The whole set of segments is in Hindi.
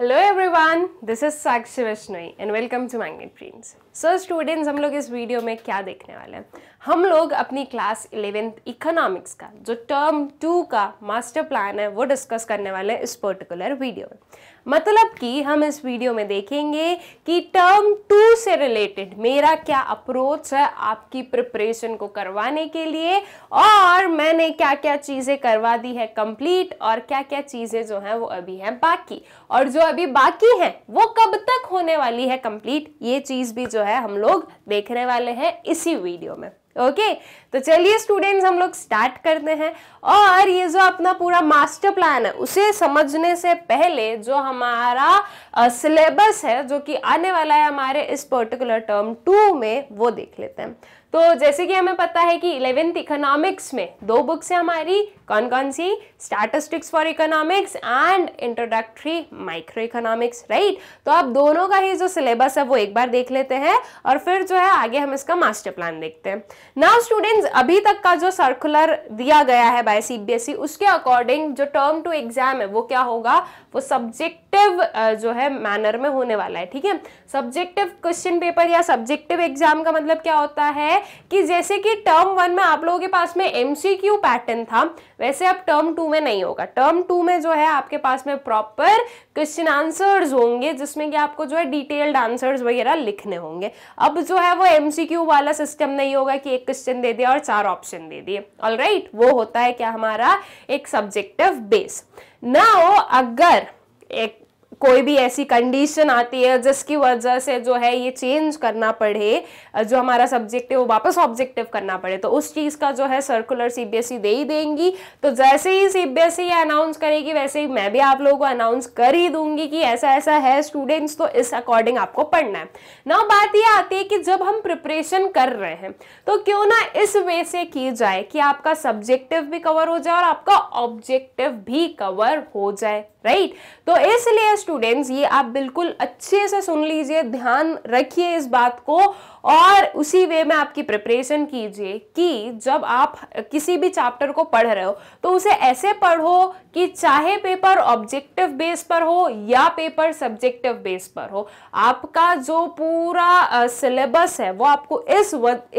Hello everyone this is Sakshi Vaishnavi and welcome to magnet dreams so students हम लोग इस वीडियो में क्या देखने वाले हैं हम लोग अपनी क्लास इलेवेंथ इकोनॉमिक्स का जो टर्म टू का मास्टर प्लान है वो डिस्कस करने वाले हैं इस पर्टिकुलर वीडियो में मतलब कि हम इस वीडियो में देखेंगे कि टर्म टू से रिलेटेड मेरा क्या अप्रोच है आपकी प्रिपरेशन को करवाने के लिए और मैंने क्या क्या चीज़ें करवा दी है कंप्लीट और क्या क्या चीज़ें जो हैं वो अभी हैं बाकी और जो अभी बाकी हैं वो कब तक होने वाली है कंप्लीट ये चीज़ भी जो है हम लोग देखने वाले हैं इसी वीडियो में ओके तो चलिए स्टूडेंट्स हम लोग स्टार्ट करते हैं और ये जो अपना पूरा मास्टर प्लान है उसे समझने से पहले जो हमारा सिलेबस है जो कि आने वाला है हमारे इस पर्टिकुलर टर्म टू में वो देख लेते हैं तो जैसे कि हमें पता है कि इलेवेंथ इकोनॉमिक्स में दो बुक्स हैं हमारी कौन कौन सी statistics for economics and introductory micro economics right तो आप दोनों का ही जो सिलेबस है वो एक बार देख लेते हैं और फिर जो है आगे हम इसका मास्टर प्लान देखते हैं नाउ स्टूडेंट्स अभी तक का जो सर्कुलर दिया गया है बाय सीबीएसई e, उसके अकॉर्डिंग जो टर्म टू एग्जाम है वो क्या होगा वो सब्जेक्ट सब्जेक्टिव जो है मैनर में होने वाला है ठीक है सब्जेक्टिव क्वेश्चन पेपर या सब्जेक्टिव एग्जाम का मतलब क्या होता है कि जैसे कि टर्म वन में आप लोगों के पास में एमसीक्यू पैटर्न था वैसे अब टर्म टू में नहीं होगा टर्म टू में जो है आपके पास में प्रॉपर क्वेश्चन आंसर्स होंगे जिसमें कि आपको जो है डिटेल्ड आंसर्स वगैरह लिखने होंगे अब जो है वो एमसीक्यू वाला सिस्टम नहीं होगा कि एक क्वेश्चन दे दिया और चार ऑप्शन दे दिए ऑल right, वो होता है क्या हमारा एक सब्जेक्टिव बेस ना अगर एक कोई भी ऐसी कंडीशन आती है जिसकी वजह से जो है ये चेंज करना पड़े जो हमारा सब्जेक्ट है वो वापस ऑब्जेक्टिव करना पड़े तो उस चीज़ का जो है सर्कुलर सीबीएसई e दे ही देंगी तो जैसे ही सीबीएसई अनाउंस e करेगी वैसे ही मैं भी आप लोगों को अनाउंस कर ही दूंगी कि ऐसा ऐसा है स्टूडेंट्स तो इस अकॉर्डिंग आपको पढ़ना है ना बात ये आती है कि जब हम प्रिपरेशन कर रहे हैं तो क्यों ना इस वे से की जाए कि आपका सब्जेक्टिव भी कवर हो जाए और आपका ऑब्जेक्टिव भी कवर हो जाए राइट तो इसलिए स्टूडेंट्स ये आप बिल्कुल अच्छे से सुन लीजिए ध्यान रखिए इस बात को और उसी वे में आपकी प्रिपरेशन कीजिए कि जब आप किसी भी चैप्टर को पढ़ रहे हो तो उसे ऐसे पढ़ो कि चाहे पेपर ऑब्जेक्टिव बेस पर हो या पेपर सब्जेक्टिव बेस पर हो आपका जो पूरा सिलेबस है वो आपको इस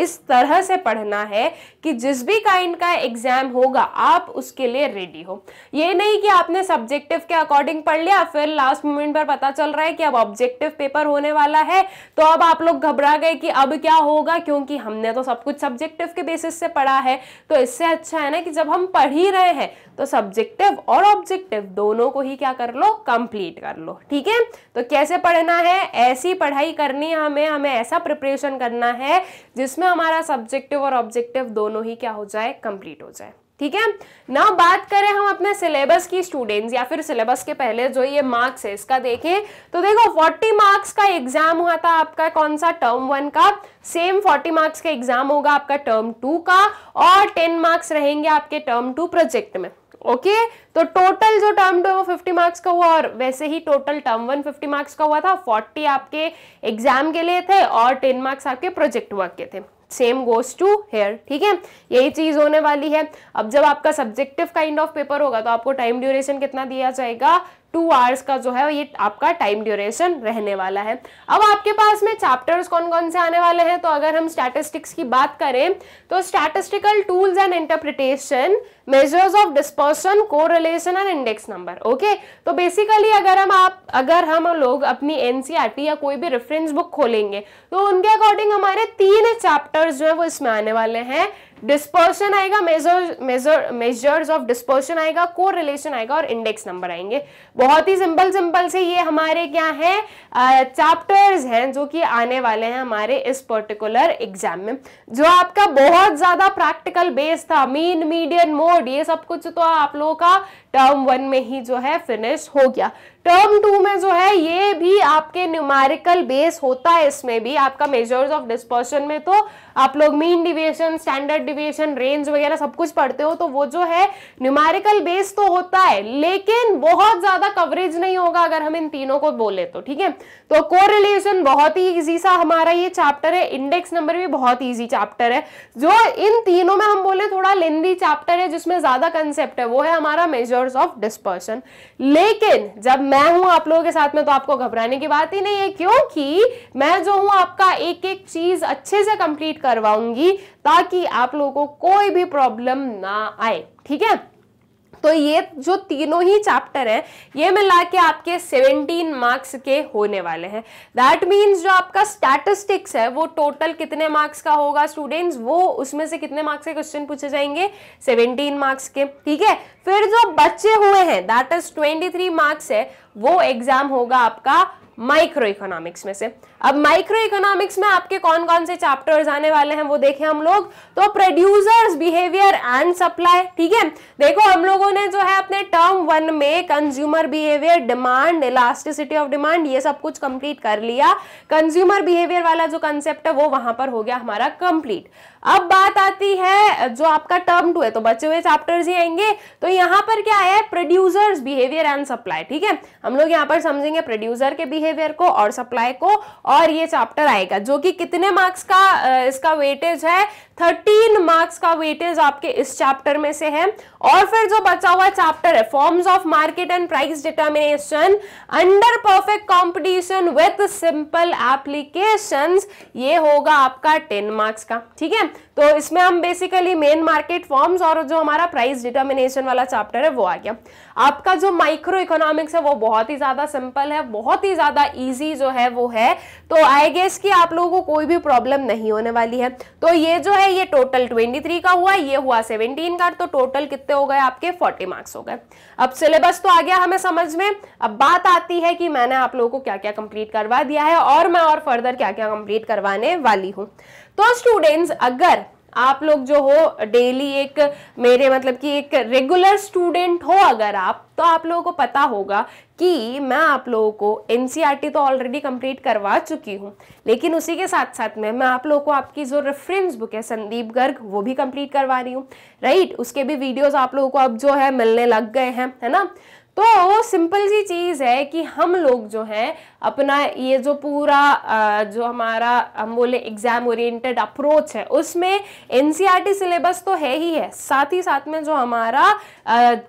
इस तरह से पढ़ना है कि जिस भी काइंड का एग्जाम होगा आप उसके लिए रेडी हो ये नहीं कि आपने सब्जेक्टिव के अकॉर्डिंग पढ़ लिया फिर लास्ट मोमेंट पर पता चल रहा है कि अब ऑब्जेक्टिव पेपर होने वाला है तो अब आप लोग घबरा गए कि अब क्या होगा क्योंकि हमने तो सब कुछ सब्जेक्टिव के बेसिस से पढ़ा है तो इससे अच्छा है ना कि जब हम पढ़ ही रहे हैं तो सब्जेक्टिव और ऑब्जेक्टिव दोनों को ही क्या कर लो कंप्लीट कर लो ठीक है तो कैसे पढ़ना है ऐसी पढ़ाई करनी है हमें हमें ऐसा प्रिपरेशन करना है जिसमें हमारा सब्जेक्टिव और ऑब्जेक्टिव दोनों ही क्या हो जाए कंप्लीट हो जाए ठीक है ना बात करें हम अपने सिलेबस की स्टूडेंट्स या फिर सिलेबस के पहले जो ये मार्क्स है इसका देखें तो देखो 40 मार्क्स का एग्जाम हुआ था आपका कौन सा टर्म वन का सेम 40 मार्क्स का एग्जाम होगा आपका टर्म टू का और 10 मार्क्स रहेंगे आपके टर्म टू प्रोजेक्ट में ओके okay? तो टोटल जो टर्म टू है वो फिफ्टी मार्क्स का हुआ और वैसे ही total term one fifty marks का हुआ था फोर्टी आपके एग्जाम के लिए थे और टेन मार्क्स आपके प्रोजेक्ट वर्क के थे सेम गोज टू हेयर ठीक है यही चीज होने वाली है अब जब आपका सब्जेक्टिव काइंड ऑफ पेपर होगा तो आपको टाइम ड्यूरेशन कितना दिया जाएगा टू आवर्स का जो है ये आपका टाइम ड्यूरेशन रहने वाला है अब आपके पास में चैप्टर्स कौन कौन से आने वाले हैं तो अगर हम स्टैटिस्टिक्स की बात करें तो statistical tools and interpretation measures of dispersion correlation and index number okay तो बेसिकली अगर हम आप अगर हम लोग अपनी एनसीईआरटी e या कोई भी रेफरेंस बुक खोलेंगे तो उनके अकॉर्डिंग हमारे तीन चैप्टर्स जो है वो इसमें आने वाले हैं डिस्पर्सन आएगा measure measure measures of dispersion आएगा को रिलेशन आएगा और इंडेक्स नंबर आएंगे बहुत ही सिंपल सिंपल से ये हमारे क्या है चैप्टर्स हैं जो कि आने वाले हैं हमारे इस पर्टिकुलर एग्जाम में जो आपका बहुत ज्यादा प्रैक्टिकल बेस था मीन मीडियन मोर और डीएस सब कुछ तो आप लोगों का टर्म वन में ही जो है फिनिश हो गया टर्म टू में जो है ये भी आपके न्यूमेरिकल बेस होता है इसमें भी आपका मेजर्स ऑफ डिस्पर्शन में तो आप लोग mean deviation standard deviation range वगैरह सब कुछ पढ़ते हो तो वो जो है न्यूमेरिकल बेस तो होता है लेकिन बहुत ज्यादा कवरेज नहीं होगा अगर हम इन तीनों को बोले तो ठीक है तो को बहुत ही ईजी सा हमारा ये चैप्टर है इंडेक्स नंबर भी बहुत ईजी चैप्टर है जो इन तीनों में हम बोले थोड़ा लेंदी चैप्टर है जिसमें ज्यादा कंसेप्ट है वो है हमारा मेजर फैक्टर्स ऑफ डिस्पर्सन लेकिन जब मैं हूं आप लोगों के साथ में तो आपको घबराने की बात ही नहीं है क्योंकि मैं जो हूं आपका एक एक चीज अच्छे से कंप्लीट करवाऊंगी ताकि आप लोगों को कोई भी प्रॉब्लम ना आए ठीक है तो ये जो तीनों ही चैप्टर हैं ये मिला के आपके 17 मार्क्स के होने वाले हैं दैट मीन्स जो आपका स्टैटिस्टिक्स है वो टोटल कितने मार्क्स का होगा स्टूडेंट्स वो उसमें से कितने मार्क्स के क्वेश्चन पूछे जाएंगे 17 मार्क्स के ठीक है फिर जो बच्चे हुए हैं दैट इज 23 मार्क्स है वो एग्जाम होगा आपका माइक्रो इकोनॉमिक्स में से अब माइक्रो इकोनॉमिक्स में आपके कौन कौन से चैप्टर्स आने वाले हैं वो देखें हम लोग तो प्रोड्यूसर्स बिहेवियर एंड सप्लाई ठीक है देखो हम लोगों ने जो है अपने टर्म वन में consumer behaviour demand elasticity of demand ये सब कुछ कंप्लीट कर लिया कंज्यूमर बिहेवियर वाला जो कंसेप्ट है वो वहां पर हो गया हमारा कंप्लीट अब बात आती है जो आपका टर्म टू है तो बचे हुए चैप्टर्स ही आएंगे तो यहाँ पर क्या है प्रोड्यूसर्स बिहेवियर एंड सप्लाई ठीक है हम लोग यहाँ पर समझेंगे प्रोड्यूसर के बिहेवियर को और सप्लाई को और ये चैप्टर आएगा जो कि कितने मार्क्स का इसका वेटेज है थर्टीन मार्क्स का वेटेज आपके इस चैप्टर में से है और फिर जो बचा हुआ चैप्टर है forms of market and price determination under perfect competition with simple applications ये होगा आपका टेन मार्क्स का ठीक है तो इसमें हम बेसिकली मेन मार्केट फॉर्म्स और जो हमारा प्राइस डिटर्मिनेशन वाला चैप्टर है वो आ गया आपका जो माइक्रो इकोनॉमिक्स है वो बहुत ही ज्यादा सिंपल है बहुत ही ज्यादा ईजी जो है वो है तो आई गेस कि आप लोगों को कोई भी प्रॉब्लम नहीं होने वाली है तो ये जो है ये टोटल 23 का हुआ ये हुआ 17 का तो टोटल कितने हो गए आपके 40 मार्क्स हो गए अब सिलेबस तो आ गया हमें समझ में अब बात आती है कि मैंने आप लोगों को क्या क्या कंप्लीट करवा दिया है और मैं और फर्दर क्या क्या कंप्लीट करवाने वाली हूँ तो स्टूडेंट्स अगर आप लोग जो हो डेली एक मेरे मतलब कि एक रेगुलर स्टूडेंट हो अगर आप तो आप लोगों को पता होगा कि मैं आप लोगों को एन e तो ऑलरेडी कंप्लीट करवा चुकी हूँ लेकिन उसी के साथ साथ में मैं आप लोगों को आपकी जो रेफरेंस बुक है संदीप गर्ग वो भी कंप्लीट करवा रही हूँ राइट उसके भी वीडियोस आप लोगों को अब जो है मिलने लग गए हैं है ना तो वो सिंपल सी चीज़ है कि हम लोग जो हैं अपना ये जो पूरा जो हमारा हम बोले एग्ज़ाम ओरिएंटेड अप्रोच है उसमें एन सिलेबस e तो है ही है साथ ही साथ में जो हमारा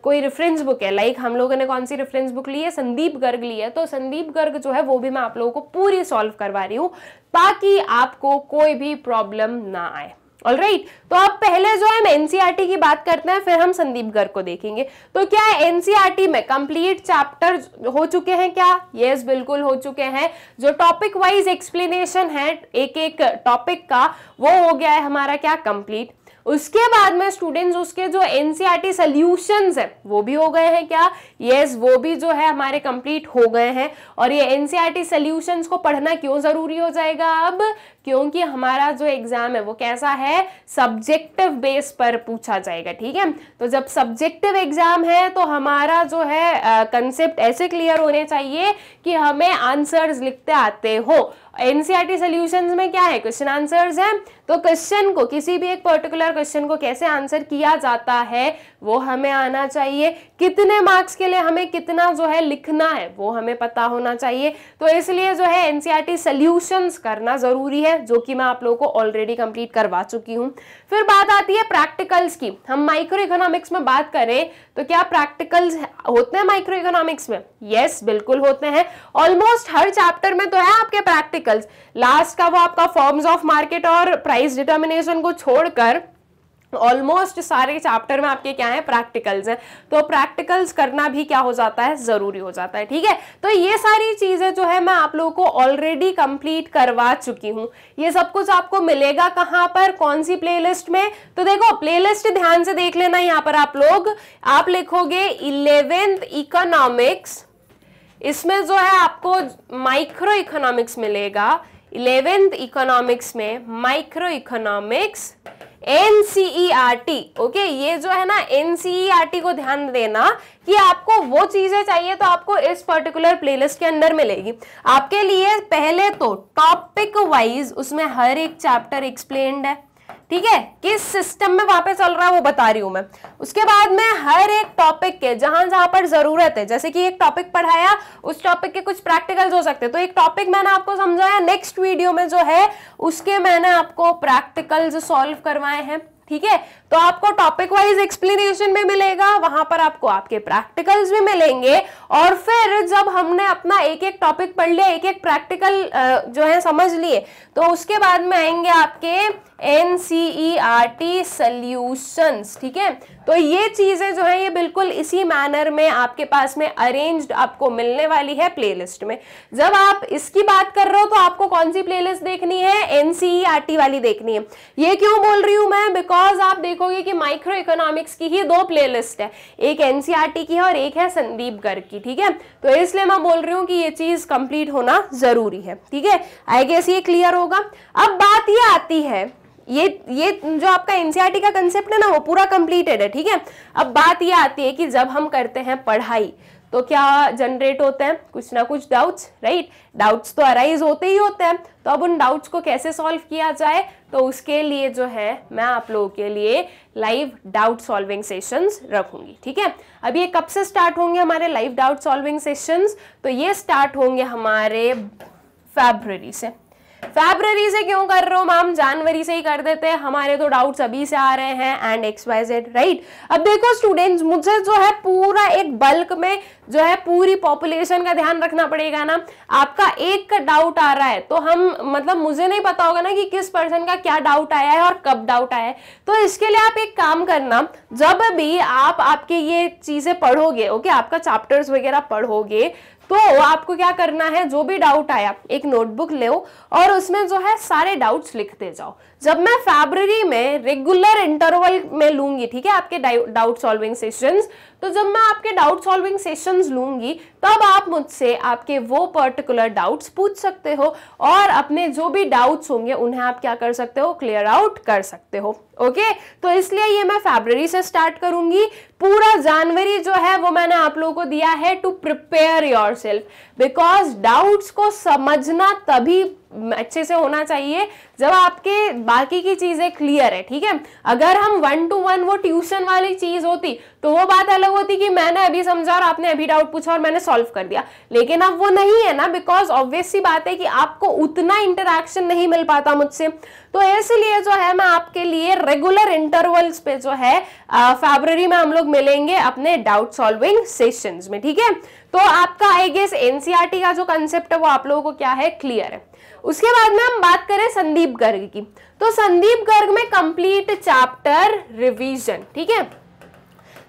कोई रेफरेंस बुक है लाइक हम लोगों ने कौन सी रेफरेंस बुक ली है संदीप गर्ग ली है तो संदीप गर्ग जो है वो भी मैं आप लोगों को पूरी सॉल्व करवा रही हूँ ताकि आपको कोई भी प्रॉब्लम ना आए ऑलराइट right. तो अब पहले जो हम एनसीईआरटी e की बात करते हैं फिर हम संदीप गर्ग को देखेंगे तो क्या एनसीईआरटी e में कंप्लीट चैप्टर हो चुके हैं क्या यस yes, बिल्कुल हो चुके हैं जो टॉपिक वाइज एक्सप्लेनेशन है एक एक टॉपिक का वो हो गया है हमारा क्या कंप्लीट उसके बाद में स्टूडेंट्स उसके जो एनसीईआरटी सॉल्यूशंस है वो भी हो गए हैं क्या यस yes, वो भी जो है हमारे कंप्लीट हो गए हैं और ये एनसीईआरटी सॉल्यूशंस e को पढ़ना क्यों जरूरी हो जाएगा अब क्योंकि हमारा जो एग्जाम है वो कैसा है सब्जेक्टिव बेस पर पूछा जाएगा ठीक है तो जब सब्जेक्टिव एग्जाम है तो हमारा जो है कंसेप्ट ऐसे क्लियर होने चाहिए कि हमें आंसर्स लिखते आते हो एनसीआरटी सोल्यूशन में क्या है क्वेश्चन आंसर है तो क्वेश्चन को किसी भी एक पर्टिकुलर क्वेश्चन को कैसे आंसर किया जाता है वो हमें आना चाहिए कितने मार्क्स के लिए हमें कितना जो है लिखना है वो हमें पता होना चाहिए तो इसलिए जो है एनसीईआरटी सॉल्यूशंस करना जरूरी है जो कि मैं आप लोगों को ऑलरेडी कंप्लीट करवा चुकी हूँ फिर बात आती है प्रैक्टिकल्स की हम माइक्रो इकोनॉमिक्स में बात करें तो क्या प्रैक्टिकल्स होते हैं माइक्रो इकोनॉमिक्स में यस yes, बिल्कुल होते हैं ऑलमोस्ट हर चैप्टर में तो है आपके प्रैक्टिकल्स लास्ट का वो आपका फॉर्म्स ऑफ मार्केट और प्राइस डिटर्मिनेशन को छोड़कर ऑलमोस्ट सारे चैप्टर में आपके क्या है प्रैक्टिकल्स हैं तो प्रैक्टिकल्स करना भी क्या हो जाता है ज़रूरी हो जाता है ठीक है तो ये सारी चीज़ें जो है मैं आप लोगों को ऑलरेडी कंप्लीट करवा चुकी हूं ये सब कुछ आपको मिलेगा कहां पर कौन सी प्लेलिस्ट में तो देखो प्लेलिस्ट ध्यान से देख लेना यहां पर आप लोग आप लिखोगे इलेवेंथ इकोनॉमिक्स इसमें जो है आपको माइक्रो इकोनॉमिक्स मिलेगा इलेवेंथ इकोनॉमिक्स में micro economics NCERT okay e ये जो है ना एनसीईआरटी e को ध्यान देना कि आपको वो चीजें चाहिए तो आपको इस पर्टिकुलर प्लेलिस्ट के अंदर मिलेगी आपके लिए पहले तो टॉपिक वाइज उसमें हर एक चैप्टर एक्सप्लेन्ड है ठीक है किस सिस्टम में वहां पे चल रहा है वो बता रही हूं मैं उसके बाद में हर एक टॉपिक के जहां जहां पर जरूरत है जैसे कि एक टॉपिक पढ़ाया उस टॉपिक के कुछ प्रैक्टिकल्स हो सकते हैं तो एक टॉपिक मैंने आपको समझाया नेक्स्ट वीडियो में जो है उसके मैंने आपको प्रैक्टिकल्स सॉल्व करवाए हैं ठीक है तो आपको टॉपिक वाइज एक्सप्लेनेशन भी मिलेगा वहां पर आपको आपके प्रैक्टिकल्स भी मिलेंगे और फिर जब हमने अपना एक एक टॉपिक पढ़ लिया एक एक प्रैक्टिकल जो है समझ लिए तो उसके बाद में आएंगे आपके N C E R T solutions ठीक है तो ये चीज़ें जो है ये बिल्कुल इसी मैनर में आपके पास में अरेन्ज आपको मिलने वाली है प्लेलिस्ट में जब आप इसकी बात कर रहे हो तो आपको कौन सी प्लेलिस्ट देखनी है N C E R T वाली देखनी है ये क्यों बोल रही हूँ मैं बिकॉज आप देख देखोगे कि माइक्रो इकोनॉमिक्स की ही दो प्लेलिस्ट है एक एनसीईआरटी e की है और एक है संदीप गर्ग की ठीक है तो इसलिए मैं बोल रही हूँ कि ये चीज कंप्लीट होना जरूरी है ठीक है आई गेस ये क्लियर होगा अब बात ये आती है ये ये जो आपका एनसीईआरटी e का कंसेप्ट है ना वो पूरा कंप्लीटेड है ठीक है अब बात ये आती है कि जब हम करते हैं पढ़ाई तो क्या जनरेट होते हैं कुछ ना कुछ डाउट्स राइट डाउट्स तो अराइज होते ही होते हैं तो अब उन डाउट्स को कैसे सॉल्व किया जाए तो उसके लिए जो है मैं आप लोगों के लिए लाइव डाउट सॉल्विंग सेशंस रखूंगी ठीक है अब ये कब से स्टार्ट होंगे हमारे लाइव डाउट सॉल्विंग सेशंस तो ये स्टार्ट होंगे हमारे फेब्रवरी से फेबररी से क्यों कर रहे हो मैम जनवरी से ही कर देते हैं हमारे तो डाउट्स अभी से आ रहे हैं and X Y Z right अब देखो स्टूडेंट्स मुझे जो है पूरा एक बल्क में जो है पूरी पॉपुलेशन का ध्यान रखना पड़ेगा ना आपका एक का डाउट आ रहा है तो हम मतलब मुझे नहीं पता होगा ना कि किस पर्सन का क्या डाउट आया है और कब डाउट आया है तो इसके लिए आप एक काम करना जब भी आप आपके ये चीज़ें पढ़ोगे ओके आपका चैप्टर्स वगैरह पढ़ोगे तो आपको क्या करना है जो भी डाउट आया एक नोटबुक ले और उसमें जो है सारे डाउट्स लिखते जाओ जब मैं फेबररी में रेगुलर इंटरवल में लूंगी ठीक है आपके डाउट सॉल्विंग सेशंस तो जब मैं आपके डाउट सॉल्विंग सेशंस लूंगी तब आप मुझसे आपके वो पर्टिकुलर डाउट्स पूछ सकते हो और अपने जो भी डाउट्स होंगे उन्हें आप क्या कर सकते हो क्लियर आउट कर सकते हो ओके okay? तो इसलिए ये मैं फेबररी से स्टार्ट करूंगी पूरा जनवरी जो है वो मैंने आप लोगों को दिया है to prepare yourself because doubts को समझना तभी अच्छे से होना चाहिए जब आपके बाकी की चीज़ें क्लियर है ठीक है अगर हम वन टू वन वो ट्यूशन वाली चीज़ होती तो वो बात अलग होती कि मैंने अभी समझा और आपने अभी डाउट पूछा और मैंने सॉल्व कर दिया लेकिन अब वो नहीं है ना बिकॉज ऑब्वियस सी बात है कि आपको उतना इंटरेक्शन नहीं मिल पाता मुझसे तो इसलिए जो है मैं आपके लिए रेगुलर इंटरवल्स पे जो है फेब्रवरी में हम लोग मिलेंगे अपने डाउट सॉल्विंग सेशंस में ठीक है तो आपका आई गेस एनसीआरटी का जो कंसेप्ट है वो आप लोगों को क्या है क्लियर है उसके बाद में हम बात करें संदीप गर्ग की तो संदीप गर्ग में कंप्लीट चैप्टर रिवीजन ठीक है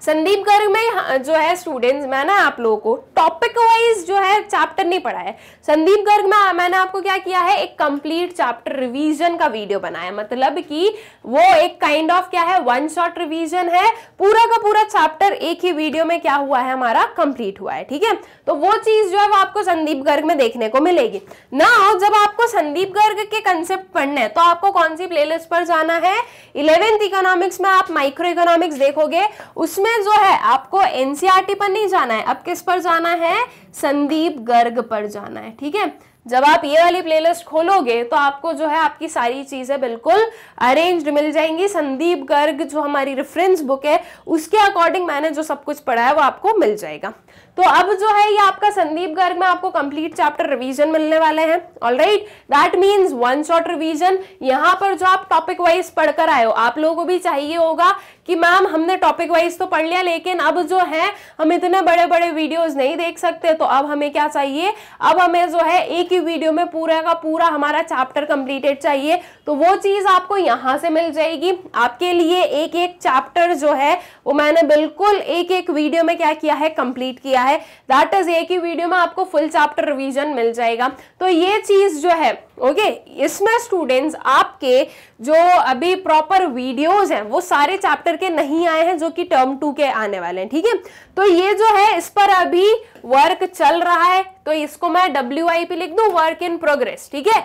संदीप गर्ग में जो है स्टूडेंट्स मैंने आप लोगों को टॉपिक वाइज जो है चैप्टर नहीं पढ़ा है संदीप गर्ग में मैंने आपको क्या किया है एक कंप्लीट चैप्टर रिवीजन का वीडियो बनाया मतलब कि वो एक काइंड ऑफ क्या है वन शॉट रिवीजन है पूरा का पूरा चैप्टर एक ही वीडियो में क्या हुआ है हमारा कंप्लीट हुआ है ठीक है तो वो चीज जो है वो आपको संदीप गर्ग में देखने को मिलेगी ना जब आपको संदीप गर्ग के कंसेप्ट पढ़ने हैं तो आपको कौन सी प्लेलिस्ट पर जाना है इलेवेंथ इकोनॉमिक्स में आप माइक्रो इकोनॉमिक्स देखोगे उसमें में जो है आपको एनसीआरटी e पर नहीं जाना है अब किस पर जाना है संदीप गर्ग पर जाना है ठीक है जब आप ये वाली प्लेलिस्ट खोलोगे तो आपको जो है आपकी सारी चीज़ें बिल्कुल अरेंज्ड मिल जाएंगी संदीप गर्ग जो हमारी रेफरेंस बुक है उसके अकॉर्डिंग मैंने जो सब कुछ पढ़ा है वो आपको मिल जाएगा तो अब जो है ये आपका संदीप गर्ग में आपको कंप्लीट चैप्टर रिवीजन मिलने वाले हैं right that mean one short revision यहाँ पर जो आप टॉपिक वाइज पढ़कर आए हो आप लोगों को भी चाहिए होगा कि मैम हमने टॉपिक वाइज तो पढ़ लिया लेकिन अब जो है हम इतने बड़े बड़े वीडियोस नहीं देख सकते तो अब हमें क्या चाहिए अब हमें जो है एक ही वीडियो में पूरा का पूरा हमारा चैप्टर कंप्लीटेड चाहिए तो वो चीज़ आपको यहां से मिल जाएगी आपके लिए एक एक चैप्टर जो है वो मैंने बिल्कुल एक एक वीडियो में क्या किया है कंप्लीट किया है है दैट इज एक ही वीडियो में आपको फुल चैप्टर रिवीजन मिल जाएगा तो ये चीज जो है ओके okay, इसमें स्टूडेंट्स आपके जो अभी प्रॉपर वीडियोस हैं वो सारे चैप्टर के नहीं आए हैं जो कि टर्म टू के आने वाले हैं ठीक है थीके? तो ये जो है इस पर अभी वर्क चल रहा है तो इसको मैं डब्ल्यू लिख दू वर्क इन प्रोग्रेस ठीक है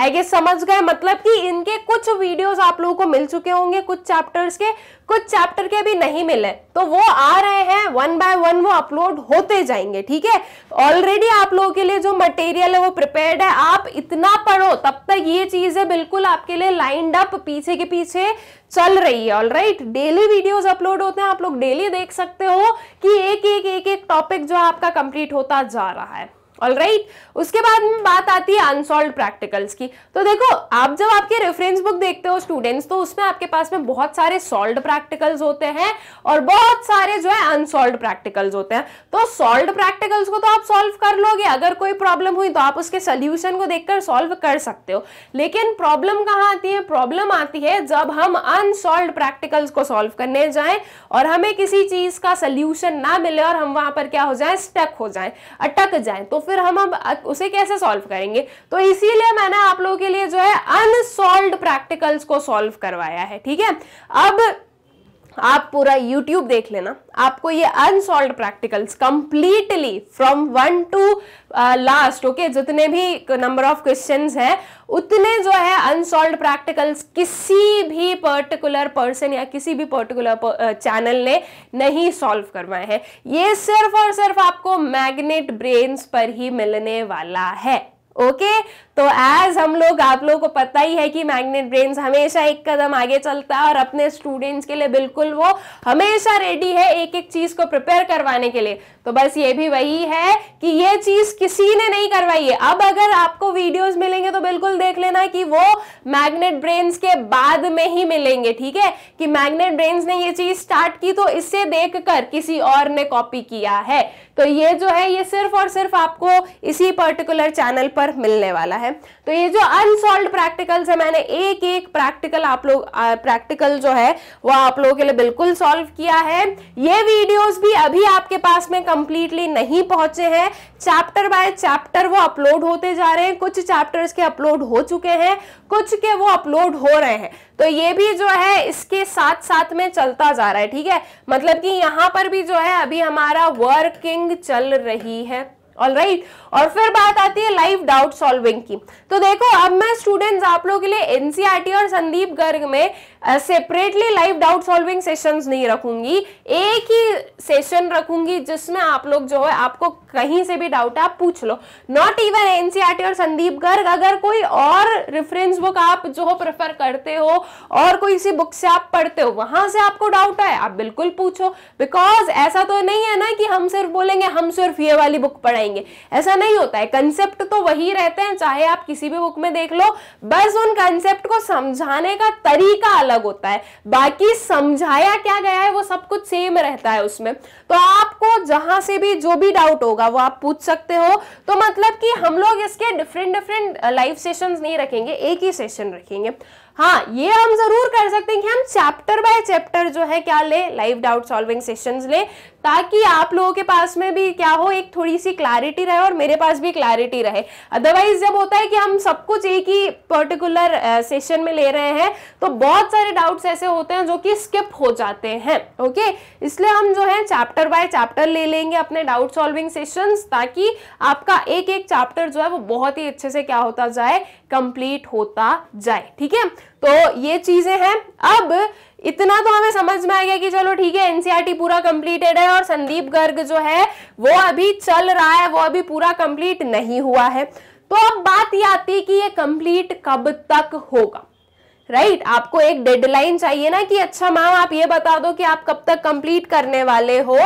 आई गेस समझ गए मतलब कि इनके कुछ वीडियोस आप लोगों को मिल चुके होंगे कुछ चैप्टर्स के कुछ चैप्टर के भी नहीं मिले तो वो आ रहे हैं वन बाय वन वो अपलोड होते जाएंगे ठीक है ऑलरेडी आप लोगों के लिए जो मटेरियल है वो प्रिपेयर्ड है आप इतना पढ़ो तब तक ये चीजें बिल्कुल आपके लिए लाइंड अप पीछे के पीछे चल रही है all right daily videos upload होते हैं आप लोग डेली देख सकते हो कि एक एक एक एक टॉपिक जो आपका कंप्लीट होता जा रहा है ऑल राइट right. उसके बाद में बात आती है अनसॉल्व प्रैक्टिकल्स की तो देखो आप जब आपके रेफरेंस बुक देखते हो स्टूडेंट्स तो उसमें आपके पास में बहुत सारे सॉल्व प्रैक्टिकल्स होते हैं और बहुत सारे जो है अनसॉल्व प्रैक्टिकल्स होते हैं तो सॉल्व प्रैक्टिकल्स को तो आप सॉल्व कर लोगे अगर कोई प्रॉब्लम हुई तो आप उसके सोल्यूशन को देखकर सॉल्व कर सकते हो लेकिन प्रॉब्लम कहाँ आती है प्रॉब्लम आती है जब हम अनसॉल्व प्रैक्टिकल्स को सॉल्व करने जाए और हमें किसी चीज का सोल्यूशन ना मिले और हम वहां पर क्या हो जाए स्टक हो जाए अटक जाए तो फिर हम अब उसे कैसे सॉल्व करेंगे तो इसीलिए मैंने आप लोगों के लिए जो है अनसॉल्व प्रैक्टिकल्स को सॉल्व करवाया है ठीक है अब आप पूरा यूट्यूब देख लेना आपको ये unsolved practicals completely from one to last okay जितने भी नंबर ऑफ क्वेश्चन हैं उतने जो है अनसॉल्व प्रैक्टिकल्स किसी भी पर्टिकुलर पर्सन या किसी भी पर्टिकुलर चैनल uh, ने नहीं सॉल्व करवाए हैं ये सिर्फ और सिर्फ आपको मैग्नेट ब्रेन्स पर ही मिलने वाला है ओके तो एज हम लोग आप लोगों को पता ही है कि मैग्नेट ब्रेन हमेशा एक कदम आगे चलता है और अपने स्टूडेंट्स के लिए बिल्कुल वो हमेशा रेडी है एक एक चीज को प्रिपेयर करवाने के लिए तो बस ये भी वही है कि ये चीज किसी ने नहीं करवाई है अब अगर आपको वीडियोस मिलेंगे तो बिल्कुल देख लेना कि वो मैग्नेट ब्रेन्स के बाद में ही मिलेंगे ठीक है कि मैग्नेट ब्रेन्स ने ये चीज स्टार्ट की तो इससे देखकर किसी और ने कॉपी किया है तो ये जो है ये सिर्फ और सिर्फ आपको इसी पर्टिकुलर चैनल पर मिलने वाला है तो ये जो अनसॉल्व प्रैक्टिकल्स है मैंने एक एक प्रैक्टिकल आप लोग प्रैक्टिकल जो है वो आप लोगों के लिए बिल्कुल सॉल्व किया है ये वीडियोस भी अभी आपके पास में कंप्लीटली नहीं पहुंचे हैं चैप्टर बाय चैप्टर वो अपलोड होते जा रहे हैं कुछ चैप्टर्स के अपलोड हो चुके हैं कुछ के वो अपलोड हो रहे हैं तो ये भी जो है इसके साथ साथ में चलता जा रहा है ठीक है मतलब कि यहाँ पर भी जो है अभी हमारा वर्किंग चल रही है ऑल right? और फिर बात आती है लाइव डाउट सॉल्विंग की तो देखो अब मैं स्टूडेंट्स आप लोगों के लिए एनसीआरटी e और संदीप गर्ग में separately live doubt solving sessions नहीं रखूंगी एक ही सेशन रखूंगी जिसमें आप लोग जो है आपको कहीं से भी डाउट आप पूछ लो नॉट इवन एनसीआरटी और संदीप गर्ग अगर कोई और रेफरेंस बुक आप जो हो प्रेफर करते हो और कोई सी बुक से आप पढ़ते हो वहां से आपको डाउट आए आप बिल्कुल पूछो बिकॉज ऐसा तो नहीं है ना कि हम सिर्फ बोलेंगे हम सिर्फ ये वाली बुक पढ़ाएंगे जाएंगे ऐसा नहीं होता है कंसेप्ट तो वही रहते हैं चाहे आप किसी भी बुक में देख लो बस उन कंसेप्ट को समझाने का तरीका अलग होता है बाकी समझाया क्या गया है वो सब कुछ सेम रहता है उसमें तो आपको जहां से भी जो भी डाउट होगा वो आप पूछ सकते हो तो मतलब कि हम लोग इसके डिफरेंट डिफरेंट लाइव सेशन नहीं रखेंगे एक ही सेशन रखेंगे हाँ ये हम जरूर कर सकते हैं कि हम चैप्टर बाय चैप्टर जो है क्या ले लाइव डाउट सॉल्विंग सेशंस ले ताकि आप लोगों के पास में भी क्या हो एक थोड़ी सी क्लैरिटी रहे और मेरे पास भी क्लैरिटी रहे अदरवाइज जब होता है कि हम सब कुछ एक ही पर्टिकुलर सेशन में ले रहे हैं तो बहुत सारे डाउट्स ऐसे होते हैं जो कि स्किप हो जाते हैं ओके इसलिए हम जो है चैप्टर बाय चैप्टर ले लेंगे अपने डाउट सॉल्विंग सेशन ताकि आपका एक एक चैप्टर जो है वो बहुत ही अच्छे से क्या होता जाए कंप्लीट होता जाए ठीक है तो ये चीजें हैं अब इतना तो हमें समझ में आ गया कि चलो ठीक है एनसीईआरटी e पूरा कंप्लीटेड है और संदीप गर्ग जो है वो अभी चल रहा है वो अभी पूरा कंप्लीट नहीं हुआ है तो अब बात ये आती है कि ये कंप्लीट कब तक होगा राइट right? आपको एक डेडलाइन चाहिए ना कि अच्छा मैम आप ये बता दो कि आप कब तक कंप्लीट करने वाले हो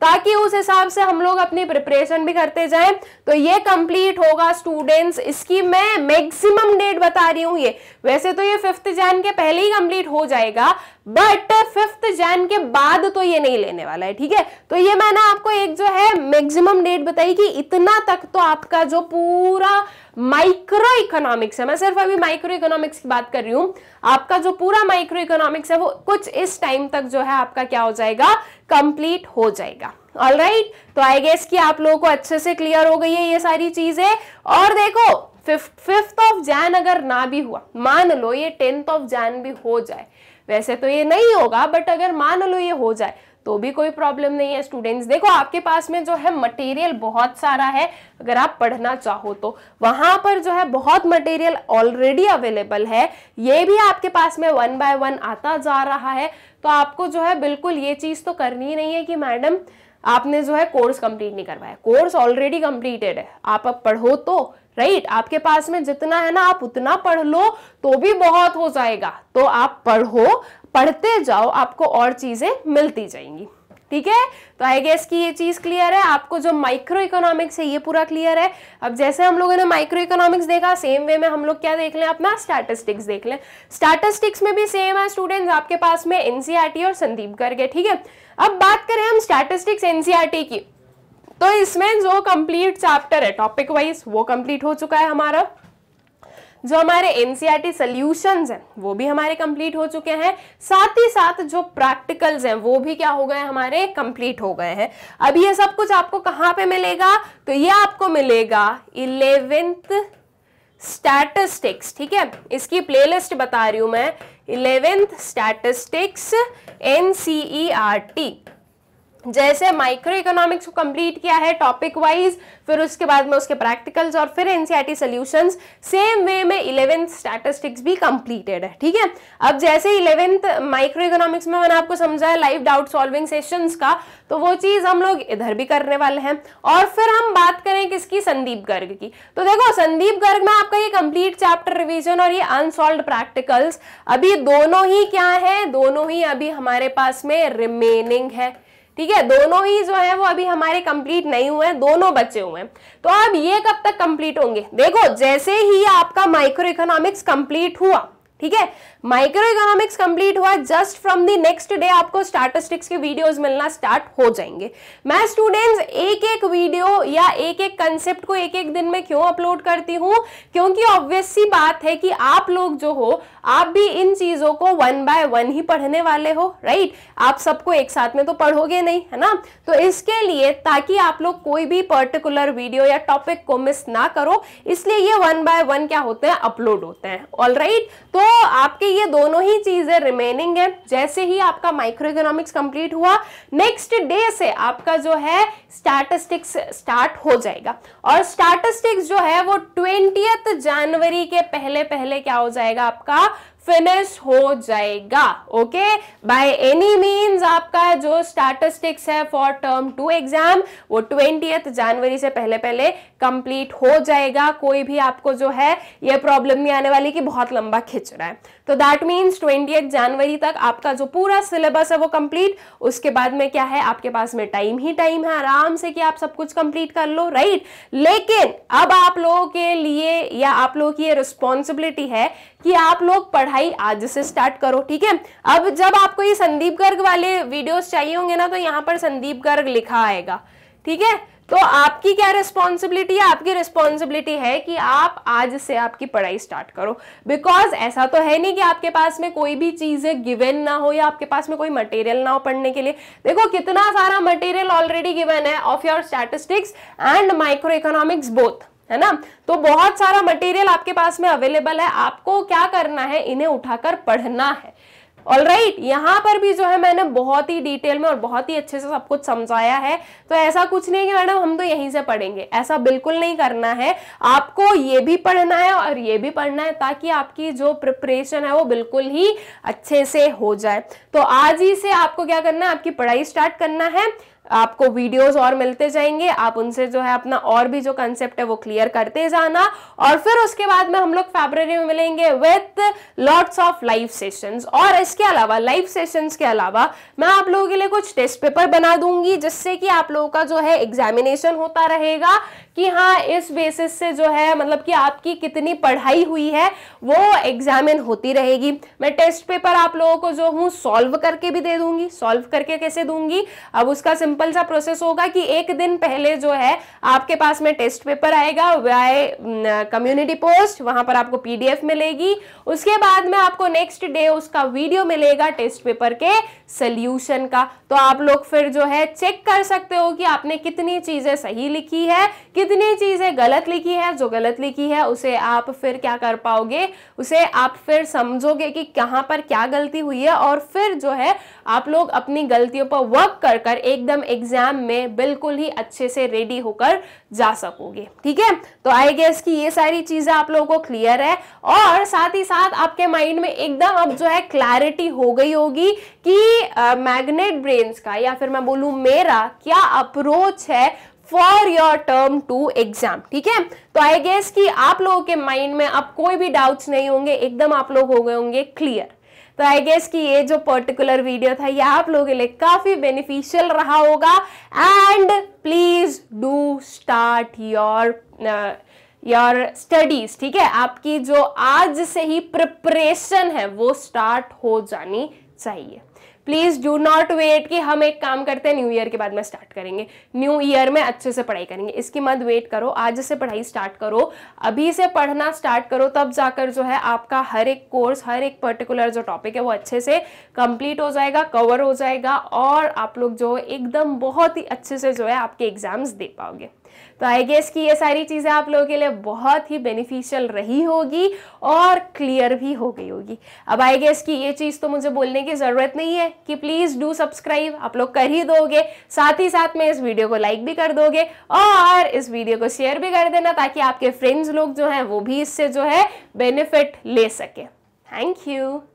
ताकि उस हिसाब से हम लोग अपनी प्रिपरेशन भी करते जाएं तो ये कंप्लीट होगा स्टूडेंट्स इसकी मैं मैक्सिमम डेट बता रही हूँ ये वैसे तो ये फिफ्थ जैन के पहले ही कंप्लीट हो जाएगा बट फिफ्थ जैन के बाद तो ये नहीं लेने वाला है ठीक है तो ये मैंने आपको एक जो है मैक्सिमम डेट बताई कि इतना तक तो आपका जो पूरा माइक्रो इकोनॉमिक्स है मैं सिर्फ अभी माइक्रो इकोनॉमिक्स की बात कर रही हूं आपका जो पूरा माइक्रो इकोनॉमिक्स है वो कुछ इस टाइम तक जो है आपका क्या हो जाएगा कंप्लीट हो जाएगा ऑल राइट right? तो आई गेस कि आप लोगों को अच्छे से क्लियर हो गई है ये सारी चीजें और देखो फिफ्थ फिफ्थ ऑफ जैन अगर ना भी हुआ मान लो ये टेंथ ऑफ जैन भी हो जाए वैसे तो ये नहीं होगा बट अगर मान लो ये हो जाए तो भी कोई प्रॉब्लम नहीं है स्टूडेंट्स देखो आपके पास में जो है मटेरियल बहुत सारा है अगर आप पढ़ना चाहो तो वहां पर जो है बहुत मटेरियल ऑलरेडी अवेलेबल है ये भी आपके पास में वन बाय वन आता जा रहा है तो आपको जो है बिल्कुल ये चीज़ तो करनी ही नहीं है कि मैडम आपने जो है कोर्स कंप्लीट नहीं करवाया कोर्स ऑलरेडी कंप्लीटेड है आप अब पढ़ो तो राइट right? आपके पास में जितना है ना आप उतना पढ़ लो तो भी बहुत हो जाएगा तो आप पढ़ो पढ़ते जाओ आपको और चीज़ें मिलती जाएंगी ठीक है तो आई गेस कि ये चीज़ क्लियर है आपको जो माइक्रो इकोनॉमिक्स है ये पूरा क्लियर है अब जैसे हम लोगों ने माइक्रो इकोनॉमिक्स देखा सेम वे में हम लोग क्या देख लें अपना स्टैटिस्टिक्स देख लें स्टैटिस्टिक्स में भी सेम है स्टूडेंट्स आपके पास में एनसीआरटी e और संदीप करके ठीक है अब बात करें हम स्टैटिस्टिक्स एनसीआरटी e की तो इसमें जो कंप्लीट चैप्टर है टॉपिक वाइज वो कंप्लीट हो चुका है हमारा जो हमारे एनसीईआरटी सॉल्यूशंस e हैं वो भी हमारे कंप्लीट हो चुके हैं साथ ही साथ जो प्रैक्टिकल्स हैं वो भी क्या हो गए हमारे कंप्लीट हो गए हैं अब ये सब कुछ आपको कहाँ पे मिलेगा तो ये आपको मिलेगा इलेवेंथ स्टैटिस्टिक्स ठीक है इसकी प्लेलिस्ट बता रही हूं मैं इलेवेंथ स्टैटिस्टिक्स एनसीईआरटी जैसे माइक्रो इकोनॉमिक्स को कंप्लीट किया है टॉपिक वाइज फिर उसके बाद में उसके प्रैक्टिकल्स और फिर एनसीईआरटी सॉल्यूशंस सेम वे में इलेवेंथ स्टैटिस्टिक्स भी कंप्लीटेड है ठीक है अब जैसे इलेवेंथ माइक्रो इकोनॉमिक्स में मैंने आपको समझाया लाइव डाउट सॉल्विंग सेशंस का तो वो चीज़ हम लोग इधर भी करने वाले हैं और फिर हम बात करें किसकी संदीप गर्ग की तो देखो संदीप गर्ग में आपका ये कंप्लीट चैप्टर रिविजन और ये अनसॉल्व प्रैक्टिकल्स अभी दोनों ही क्या है दोनों ही अभी हमारे पास में रिमेनिंग है ठीक है दोनों ही जो है वो अभी हमारे कंप्लीट नहीं हुए हैं दोनों बचे हुए हैं तो अब ये कब तक कंप्लीट होंगे देखो जैसे ही आपका माइक्रो इकोनॉमिक्स कंप्लीट हुआ ठीक है माइक्रो इकोनॉमिक्स कंप्लीट हुआ just from the next day आपको स्टैटिस्टिक्स के वीडियोस मिलना स्टार्ट हो जाएंगे मैं स्टूडेंट्स एक एक वीडियो या एक एक कंसेप्ट को एक एक दिन में क्यों अपलोड करती हूँ क्योंकि ऑब्वियस सी बात है कि आप लोग जो हो आप भी इन चीज़ों को वन बाय वन ही पढ़ने वाले हो राइट आप सबको एक साथ में तो पढ़ोगे नहीं है ना तो इसके लिए ताकि आप लोग कोई भी पर्टिकुलर वीडियो या टॉपिक को मिस ना करो इसलिए ये वन बाय वन क्या होते हैं अपलोड होते हैं ऑल राइट तो आपके ये दोनों ही चीज़ें रिमेनिंग है जैसे ही आपका माइक्रो इकोनॉमिक्स कंप्लीट हुआ नेक्स्ट डे से आपका जो है स्टैटिस्टिक्स स्टार्ट हो जाएगा और स्टैटिस्टिक्स जो है वो ट्वेंटी जनवरी के पहले पहले क्या हो जाएगा आपका फिनिश हो जाएगा ओके बाय एनी मीन आपका जो स्टैटिस्टिक्स है फॉर टर्म टू एग्जाम वो ट्वेंटी जनवरी से पहले पहले कंप्लीट हो जाएगा कोई भी आपको जो है ये प्रॉब्लम नहीं आने वाली कि बहुत लंबा खिंच रहा है तो दैट मीन्स ट्वेंटी जनवरी तक आपका जो पूरा सिलेबस है वो कंप्लीट उसके बाद में क्या है आपके पास में टाइम ही टाइम है आराम से कि आप सब कुछ कंप्लीट कर लो राइट लेकिन अब आप लोगों के लिए या आप लोगों की ये रिस्पॉन्सिबिलिटी है कि आप लोग पढ़ाई आज से स्टार्ट करो ठीक है अब जब आपको ये संदीप गर्ग वाले वीडियोस चाहिए होंगे ना तो यहाँ पर संदीप गर्ग लिखा आएगा ठीक है तो आपकी क्या रिस्पॉन्सिबिलिटी है आपकी रिस्पॉन्सिबिलिटी है कि आप आज से आपकी पढ़ाई स्टार्ट करो बिकॉज ऐसा तो है नहीं कि आपके पास में कोई भी चीज़ गिवन ना हो या आपके पास में कोई मटेरियल ना हो पढ़ने के लिए देखो कितना सारा मटेरियल ऑलरेडी गिवन है of your statistics and micro economics both है ना तो बहुत सारा मटेरियल आपके पास में अवेलेबल है आपको क्या करना है इन्हें उठाकर पढ़ना है ऑल राइट right, यहाँ पर भी जो है मैंने बहुत ही डिटेल में और बहुत ही अच्छे से सब कुछ समझाया है तो ऐसा कुछ नहीं कि मैडम हम तो यहीं से पढ़ेंगे ऐसा बिल्कुल नहीं करना है आपको ये भी पढ़ना है और ये भी पढ़ना है ताकि आपकी जो प्रिपरेशन है वो बिल्कुल ही अच्छे से हो जाए तो आज ही से आपको क्या करना है आपकी पढ़ाई स्टार्ट करना है आपको वीडियोस और मिलते जाएंगे आप उनसे जो है अपना और भी जो कंसेप्ट है वो क्लियर करते जाना और फिर उसके बाद में हम लोग फेब्रवरी में मिलेंगे with lots of live sessions और इसके अलावा लाइव सेशंस के अलावा मैं आप लोगों के लिए कुछ टेस्ट पेपर बना दूंगी जिससे कि आप लोगों का जो है एग्जामिनेशन होता रहेगा कि हाँ इस बेसिस से जो है मतलब कि आपकी कितनी पढ़ाई हुई है वो एग्जामिन होती रहेगी मैं टेस्ट पेपर आप लोगों को जो हूँ सॉल्व करके भी दे दूंगी सॉल्व करके कैसे दूंगी अब उसका सिंपल सा प्रोसेस होगा कि एक दिन पहले जो है आपके पास में टेस्ट पेपर आएगा वाई कम्युनिटी पोस्ट वहां पर आपको पीडीएफ मिलेगी उसके बाद में आपको नेक्स्ट डे उसका वीडियो मिलेगा टेस्ट पेपर के सल्यूशन का तो आप लोग फिर जो है चेक कर सकते हो कि आपने कितनी चीजें सही लिखी है कि कितनी चीज़ें गलत लिखी है जो गलत लिखी है उसे आप फिर क्या कर पाओगे उसे आप फिर समझोगे कि कहाँ पर क्या गलती हुई है और फिर जो है आप लोग अपनी गलतियों पर वर्क कर कर एकदम एग्जाम में बिल्कुल ही अच्छे से रेडी होकर जा सकोगे ठीक है तो आई गेस की ये सारी चीज़ें आप लोगों को क्लियर है और साथ ही साथ आपके माइंड में एकदम अब जो है क्लैरिटी हो गई होगी कि मैग्नेट uh, ब्रेन्स का या फिर मैं बोलूँ मेरा क्या अप्रोच है for your term two exam ठीक है तो आई गेस कि आप लोगों के माइंड में अब कोई भी डाउट्स नहीं होंगे एकदम आप लोग हो गए होंगे क्लियर तो आई गेस कि ये जो पर्टिकुलर वीडियो था ये आप लोगों के लिए काफी बेनिफिशियल रहा होगा and please do start your your studies ठीक है आपकी जो आज से ही प्रिपरेशन है वो स्टार्ट हो जानी चाहिए प्लीज़ डू नॉट वेट कि हम एक काम करते हैं न्यू ईयर के बाद में स्टार्ट करेंगे न्यू ईयर में अच्छे से पढ़ाई करेंगे इसकी मत वेट करो आज से पढ़ाई स्टार्ट करो अभी से पढ़ना स्टार्ट करो तब जाकर जो है आपका हर एक कोर्स हर एक पर्टिकुलर जो टॉपिक है वो अच्छे से कंप्लीट हो जाएगा कवर हो जाएगा और आप लोग जो एकदम बहुत ही अच्छे से जो है आपके एग्ज़ाम्स दे पाओगे तो आई गेस कि ये सारी चीज़ें आप लोगों के लिए बहुत ही बेनिफिशियल रही होगी और क्लियर भी हो गई होगी अब आई गेस कि ये चीज़ तो मुझे बोलने की ज़रूरत नहीं है कि प्लीज़ डू सब्सक्राइब आप लोग कर ही दोगे साथ ही साथ में इस वीडियो को लाइक भी कर दोगे और इस वीडियो को शेयर भी कर देना ताकि आपके फ्रेंड्स लोग जो हैं वो भी इससे जो है बेनिफिट ले सकें थैंक यू